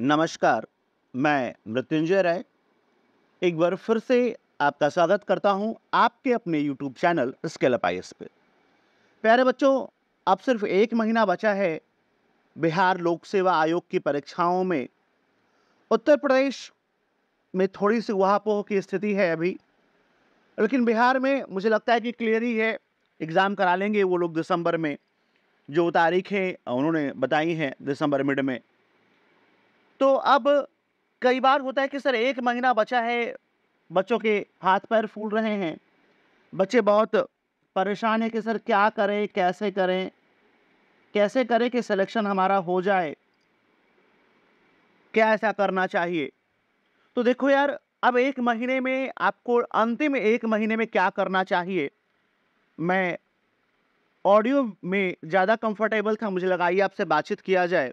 नमस्कार मैं मृत्युंजय राय एक बार फिर से आपका स्वागत करता हूं आपके अपने YouTube चैनल स्केल अप आई पे प्यारे बच्चों अब सिर्फ एक महीना बचा है बिहार लोक सेवा आयोग की परीक्षाओं में उत्तर प्रदेश में थोड़ी सी वहापोह की स्थिति है अभी लेकिन बिहार में मुझे लगता है कि क्लियर ही है एग्ज़ाम करा लेंगे वो लोग दिसंबर में जो तारीखें उन्होंने बताई हैं दिसंबर मिड में तो अब कई बार होता है कि सर एक महीना बचा है बच्चों के हाथ पैर फूल रहे हैं बच्चे बहुत परेशान है कि सर क्या करें कैसे करें कैसे करें कि सिलेक्शन हमारा हो जाए क्या ऐसा करना चाहिए तो देखो यार अब एक महीने में आपको अंतिम एक महीने में क्या करना चाहिए मैं ऑडियो में ज़्यादा कंफर्टेबल था मुझे लगा ये आपसे बातचीत किया जाए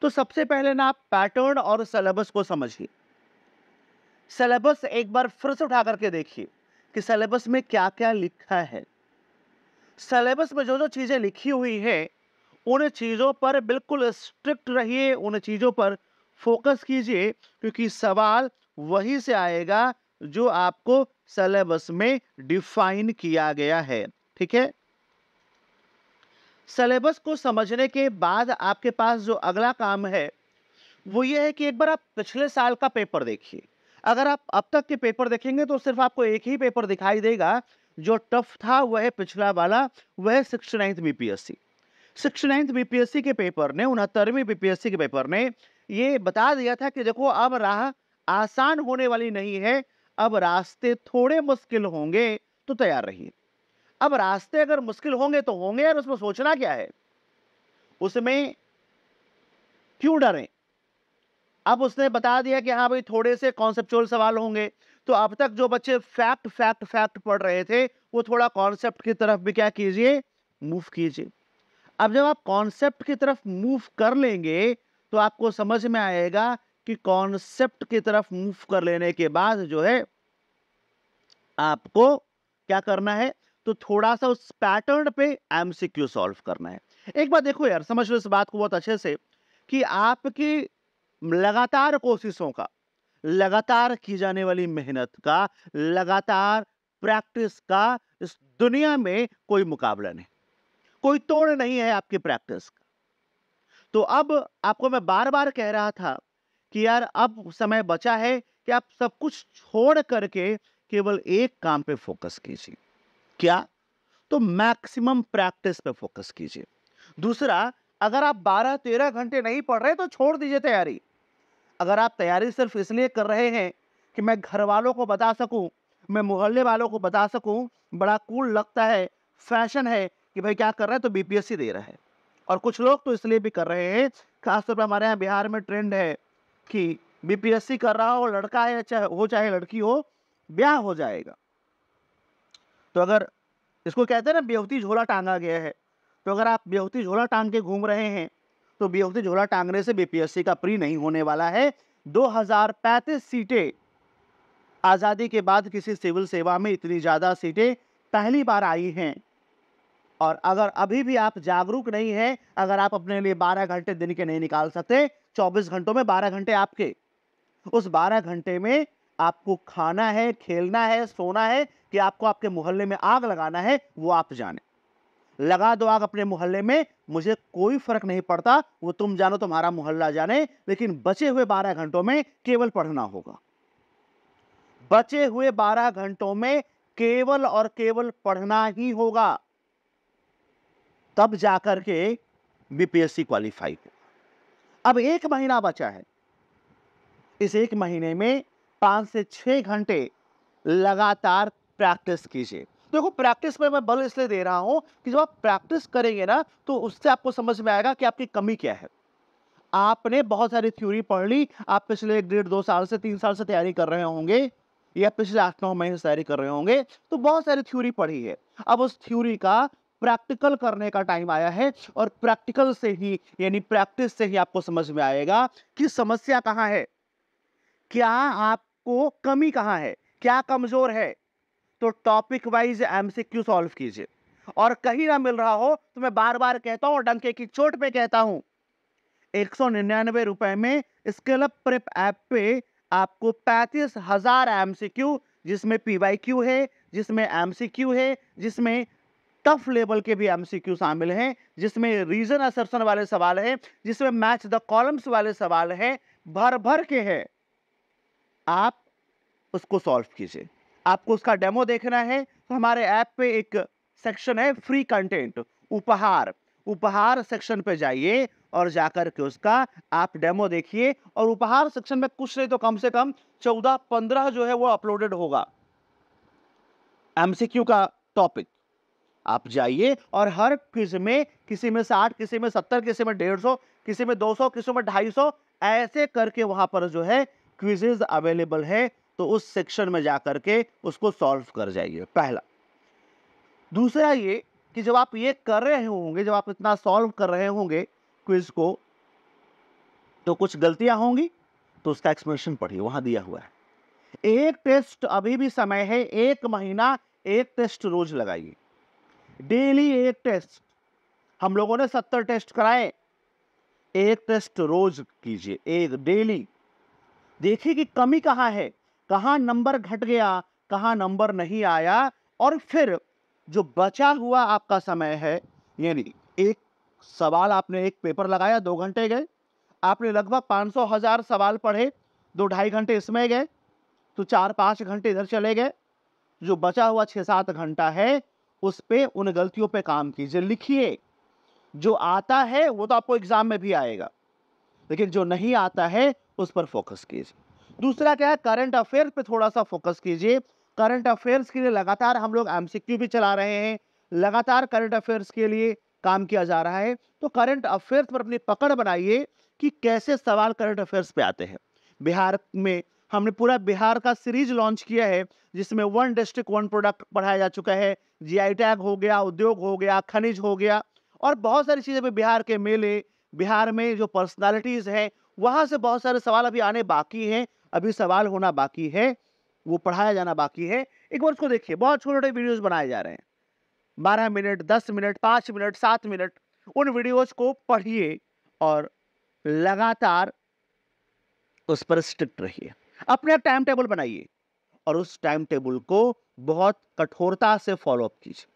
तो सबसे पहले ना आप पैटर्न और सिलेबस को समझिए सिलेबस एक बार फिर से उठा करके देखिए कि सिलेबस में क्या क्या लिखा है सिलेबस में जो जो चीज़ें लिखी हुई है उन चीज़ों पर बिल्कुल स्ट्रिक्ट रहिए उन चीज़ों पर फोकस कीजिए क्योंकि सवाल वहीं से आएगा जो आपको सिलेबस में डिफाइन किया गया है ठीक है सिलेबस को समझने के बाद आपके पास जो अगला काम है वो ये है कि एक बार आप पिछले साल का पेपर देखिए अगर आप अब तक के पेपर देखेंगे तो सिर्फ आपको एक ही पेपर दिखाई देगा जो टफ था वह पिछला वाला वह six ninth B P S C six ninth B P S C के पेपर ने उनहत्तरवीं बी पी एस सी के पेपर ने ये बता दिया था कि देखो अब राह आसान होने वाली नहीं है अब रास्ते थोड़े मुश्किल होंगे तो तैयार रहिए अब रास्ते अगर मुश्किल होंगे तो होंगे यार उसमें सोचना क्या है उसमें क्यों डरें अब उसने बता दिया कि हाँ भाई थोड़े से कॉन्सेप्चुअल सवाल होंगे तो अब तक जो बच्चे फैक्ट फैक्ट फैक्ट पढ़ रहे थे वो थोड़ा कॉन्सेप्ट की तरफ भी क्या कीजिए मूव कीजिए अब जब आप कॉन्सेप्ट की तरफ मूव कर लेंगे तो आपको समझ में आएगा कि कॉन्सेप्ट की तरफ मूव कर लेने के बाद जो है आपको क्या करना है तो थोड़ा सा उस पैटर्न पे एमसीक्यू सॉल्व करना है एक बार देखो यार समझ लो इस बात को बहुत अच्छे से कि आपकी लगातार कोशिशों का लगातार की जाने वाली मेहनत का लगातार प्रैक्टिस का इस दुनिया में कोई मुकाबला नहीं कोई तोड़ नहीं है आपकी प्रैक्टिस का तो अब आपको मैं बार बार कह रहा था कि यार अब समय बचा है कि आप सब कुछ छोड़ करके केवल एक काम पे फोकस कीजिए क्या तो मैक्सिमम प्रैक्टिस पे फोकस कीजिए दूसरा अगर आप 12-13 घंटे नहीं पढ़ रहे तो छोड़ दीजिए तैयारी अगर आप तैयारी सिर्फ इसलिए कर रहे हैं कि मैं घर वालों को बता सकूं मैं मोहल्ले वालों को बता सकूं बड़ा कूल लगता है फैशन है कि भाई क्या कर रहा है तो बीपीएससी दे रहा है और कुछ लोग तो इसलिए भी कर रहे हैं खासतौर पर हमारे यहाँ बिहार में ट्रेंड है कि बीपीएससी कर रहा हो लड़का है चाहे हो चाहे लड़की हो ब्याह हो जाएगा तो अगर इसको कहते हैं ना बेहूती झोला टांगा गया है तो अगर आप बेहूती झोला टांग के घूम रहे हैं तो बेहूती झोला टांगने से बीपीएससी का प्री नहीं होने वाला है दो सीटें आज़ादी के बाद किसी सिविल सेवा में इतनी ज़्यादा सीटें पहली बार आई हैं और अगर अभी भी आप जागरूक नहीं हैं अगर आप अपने लिए 12 घंटे दिन के नहीं निकाल सकते 24 घंटों में 12 घंटे आपके उस 12 घंटे में आपको खाना है खेलना है सोना है कि आपको आपके मोहल्ले में आग लगाना है वो आप जाने लगा दो आग अपने मोहल्ले में मुझे कोई फर्क नहीं पड़ता वो तुम जानो तुम्हारा मोहल्ला जाने लेकिन बचे हुए बारह घंटों में केवल पढ़ना होगा बचे हुए बारह घंटों में केवल और केवल पढ़ना ही होगा तब जाकर के बीपीएससी क्वालिफाई हो अब एक महीना बचा है इस एक महीने में पांच से छह घंटे लगातार प्रैक्टिस कीजिए देखो प्रैक्टिस में मैं बल इसलिए दे रहा हूँ कि जब आप प्रैक्टिस करेंगे ना तो उससे आपको समझ में आएगा कि आपकी कमी क्या है आपने बहुत सारी थ्योरी पढ़ ली आप पिछले एक डेढ़ दो साल से तीन साल से तैयारी कर रहे होंगे या पिछले आठ नौ महीने से तैयारी कर रहे होंगे तो बहुत सारी थ्योरी पढ़ी है अब उस थ्योरी का प्रैक्टिकल करने का टाइम आया है और प्रैक्टिकल से ही यानी प्रैक्टिस से ही आपको समझ में आएगा कि समस्या कहाँ है क्या आपको कमी कहाँ है क्या कमजोर है तो टॉपिक वाइज एमसीक्यू सॉल्व कीजिए और कहीं ना मिल रहा हो तो मैं बार बार कहता हूँ डंके की चोट पे कहता हूँ एक सौ निन्यानवे रुपए में स्केलअप प्रिप ऐप पे आपको पैंतीस हजार एम सी क्यू जिसमें पी वाई क्यू है जिसमें एम सी क्यू है जिसमें टफ लेवल के भी एम सी क्यू शामिल हैं जिसमें रीजन असरसन वाले सवाल हैं जिसमें मैच द कॉलम्स वाले सवाल हैं भर भर के हैं आप उसको सॉल्व कीजिए आपको उसका डेमो देखना है तो हमारे ऐप पे एक सेक्शन है फ्री कंटेंट उपहार उपहार सेक्शन पे जाइए और जाकर के उसका आप डेमो देखिए और उपहार सेक्शन में कुछ नहीं तो कम से कम चौदह पंद्रह जो है वो अपलोडेड होगा एमसीक्यू का टॉपिक आप जाइए और हर क्विज में किसी में साठ किसी में सत्तर किसी में डेढ़ सौ किसी में दो सौ किसी में ढाई सौ ऐसे करके वहां पर जो है क्विजेज अवेलेबल है तो उस सेक्शन में जा के उसको सॉल्व कर जाइए पहला दूसरा ये कि जब आप ये कर रहे होंगे जब आप इतना सॉल्व कर रहे होंगे क्विज को तो कुछ गलतियां होंगी तो उसका एक्सप्लेनेशन पढ़िए वहां दिया हुआ है एक टेस्ट अभी भी समय है एक महीना एक टेस्ट रोज लगाइए डेली एक टेस्ट हम लोगों ने सत्तर टेस्ट कराए एक टेस्ट रोज कीजिए एक डेली देखिए कि कमी कहाँ है कहाँ नंबर घट गया कहाँ नंबर नहीं आया और फिर जो बचा हुआ आपका समय है यानी एक सवाल आपने एक पेपर लगाया दो घंटे गए आपने लगभग पाँच सौ हज़ार सवाल पढ़े दो ढाई घंटे इसमें गए तो चार पाँच घंटे इधर चले गए जो बचा हुआ छः सात घंटा है उस पर उन गलतियों पे काम कीजिए लिखिए जो आता है वो तो आपको एग्ज़ाम में भी आएगा लेकिन जो नहीं आता है उस पर फोकस कीजिए दूसरा क्या है करंट अफेयर्स पे थोड़ा सा फोकस कीजिए करंट अफेयर्स के लिए लगातार हम लोग एम भी चला रहे हैं लगातार करंट अफेयर्स के लिए काम किया जा रहा है तो करंट अफेयर्स पर अपनी पकड़ बनाइए कि कैसे सवाल करंट अफेयर्स पे आते हैं बिहार में हमने पूरा बिहार का सीरीज लॉन्च किया है जिसमें वन डिस्ट्रिक्ट वन प्रोडक्ट पढ़ाया जा चुका है जीआई टैग हो गया उद्योग हो गया खनिज हो गया और बहुत सारी चीज़ें भी बिहार के मेले बिहार में जो पर्सनालिटीज़ हैं वहाँ से बहुत सारे सवाल अभी आने बाकी हैं अभी सवाल होना बाकी है वो पढ़ाया जाना बाकी है एक बार उसको देखिए बहुत छोटे छोटे वीडियोज़ बनाए जा रहे हैं बारह मिनट दस मिनट पाँच मिनट सात मिनट उन वीडियोज़ को पढ़िए और लगातार उस पर स्ट्रिक्ट रहिए अपने आप टाइम टेबल बनाइए और उस टाइम टेबल को बहुत कठोरता से फॉलोअप कीजिए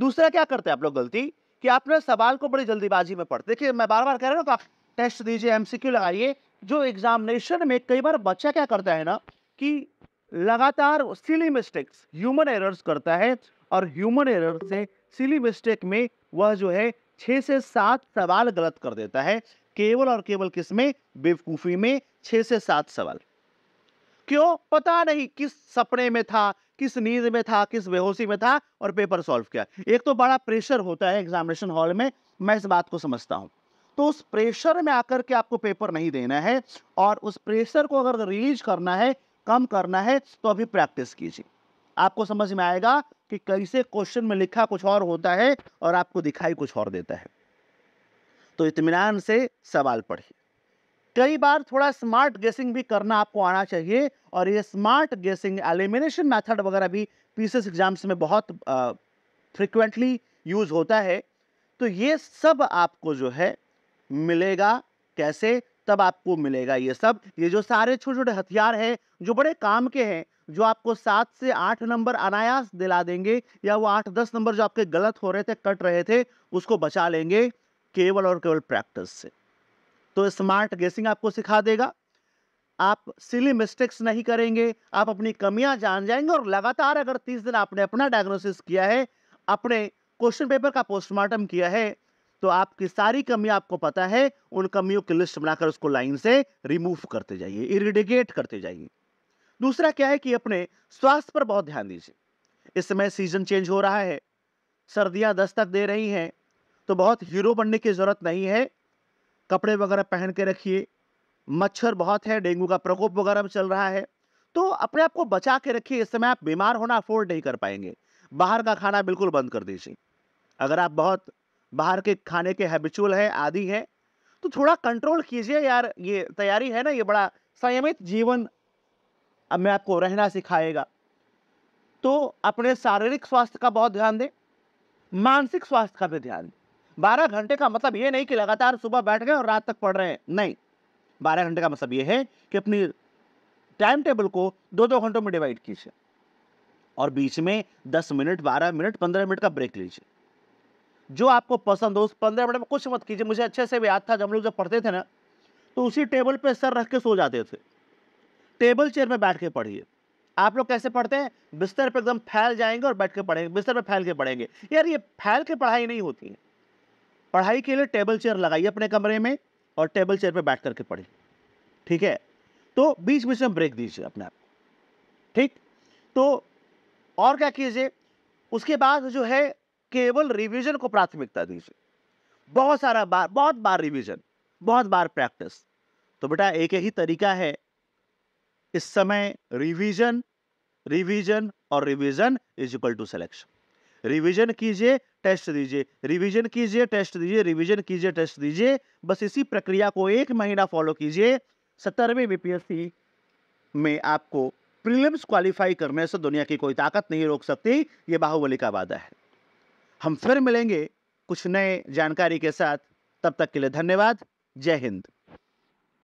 दूसरा क्या करते हैं आप लोग गलती कि आपने सवाल को बड़ी जल्दीबाजी में पढ़ते देखिए मैं बार बार कह रहा हूँ आप टेस्ट दीजिए एमसीक्यू लगाइए जो एग्जामिनेशन में कई बार बच्चा क्या करता है ना कि लगातार सिली मिस्टेक्स ह्यूमन एरर्स करता है और ह्यूमन एरर से सिली मिस्टेक में वह जो है छः से सात सवाल गलत कर देता है केवल और केवल किस में बेवकूफ़ी में छः से सात सवाल क्यों पता नहीं किस सपने में था किस नींद में था किस बेहोशी में था और पेपर सॉल्व किया एक तो बड़ा प्रेशर होता है एग्जामिनेशन हॉल में मैं इस बात को समझता हूँ तो उस प्रेशर में आकर के आपको पेपर नहीं देना है और उस प्रेशर को अगर रिलीज करना है कम करना है तो अभी प्रैक्टिस कीजिए आपको समझ में आएगा कि कैसे क्वेश्चन में लिखा कुछ और होता है और आपको दिखाई कुछ और देता है तो इतमान से सवाल पढ़िए कई बार थोड़ा स्मार्ट गेसिंग भी करना आपको आना चाहिए और ये स्मार्ट गेसिंग एलिमिनेशन मेथड वगैरह भी पीसीएस एग्जाम्स में बहुत फ्रिक्वेंटली यूज होता है तो ये सब आपको जो है मिलेगा कैसे तब आपको मिलेगा ये सब ये जो सारे छोटे छोटे हथियार हैं जो बड़े काम के हैं जो आपको सात से आठ नंबर अनायास दिला देंगे या वो आठ दस नंबर जो आपके गलत हो रहे थे कट रहे थे उसको बचा लेंगे केवल और केवल प्रैक्टिस से तो स्मार्ट गेसिंग आपको सिखा देगा आप सिली मिस्टेक्स नहीं करेंगे आप अपनी कमियां जान जाएंगे और लगातार अगर तीस दिन आपने अपना डायग्नोसिस किया है अपने क्वेश्चन पेपर का पोस्टमार्टम किया है तो आपकी सारी कमियां आपको पता है उन कमियों की लिस्ट बनाकर उसको लाइन से रिमूव करते जाइए इरिडिगेट करते जाइए दूसरा क्या है कि अपने स्वास्थ्य पर बहुत ध्यान दीजिए इस समय सीजन चेंज हो रहा है सर्दियां दस्तक दे रही हैं तो बहुत हीरो बनने की ज़रूरत नहीं है कपड़े वगैरह पहन के रखिए मच्छर बहुत है डेंगू का प्रकोप वगैरह चल रहा है तो अपने आप को बचा के रखिए इस समय आप बीमार होना अफोर्ड नहीं कर पाएंगे बाहर का खाना बिल्कुल बंद कर दीजिए अगर आप बहुत बाहर के खाने के हैबिचुअल हैं आदि हैं तो थोड़ा कंट्रोल कीजिए यार ये तैयारी है ना ये बड़ा संयमित जीवन अब मैं आपको रहना सिखाएगा तो अपने शारीरिक स्वास्थ्य का बहुत ध्यान दें मानसिक स्वास्थ्य का भी ध्यान दें बारह घंटे का मतलब ये नहीं कि लगातार सुबह बैठ गए और रात तक पढ़ रहे हैं नहीं बारह घंटे का मतलब ये है कि अपनी टाइम टेबल को दो दो घंटों में डिवाइड कीजिए और बीच में दस मिनट बारह मिनट पंद्रह मिनट का ब्रेक लीजिए जो आपको पसंद हो उस पंद्रह मिनट में कुछ मत कीजिए मुझे अच्छे से भी याद था जब हम लोग जब पढ़ते थे ना तो उसी टेबल पर सर रख के सो जाते थे टेबल चेयर में बैठ के पढ़िए आप लोग कैसे पढ़ते हैं बिस्तर पर एकदम फैल जाएंगे और बैठ के पढ़ेंगे बिस्तर पर फैल के पढ़ेंगे यार ये फैल के पढ़ाई नहीं होती है पढ़ाई के लिए टेबल चेयर लगाइए अपने कमरे में और टेबल चेयर पर बैठ करके पढ़िए ठीक है तो बीच बीच में ब्रेक दीजिए अपने आप ठीक तो और क्या कीजिए उसके बाद जो है केवल रिवीजन को प्राथमिकता दीजिए बहुत सारा बार बहुत बार रिवीजन बहुत बार प्रैक्टिस तो बेटा एक ही तरीका है इस समय रिवीजन रिवीजन और revision is equal to selection revision कीजिए टेस्ट दीजिए रिवीजन कीजिए टेस्ट दीजिए रिवीजन कीजिए टेस्ट दीजिए बस इसी प्रक्रिया को एक महीना फॉलो कीजिए सत्तरवें बीपीएससी में आपको प्रीलिम्स क्वालिफाई करने से दुनिया की कोई ताकत नहीं रोक सकती ये बाहुबली का वादा है हम फिर मिलेंगे कुछ नए जानकारी के साथ तब तक के लिए धन्यवाद जय हिंद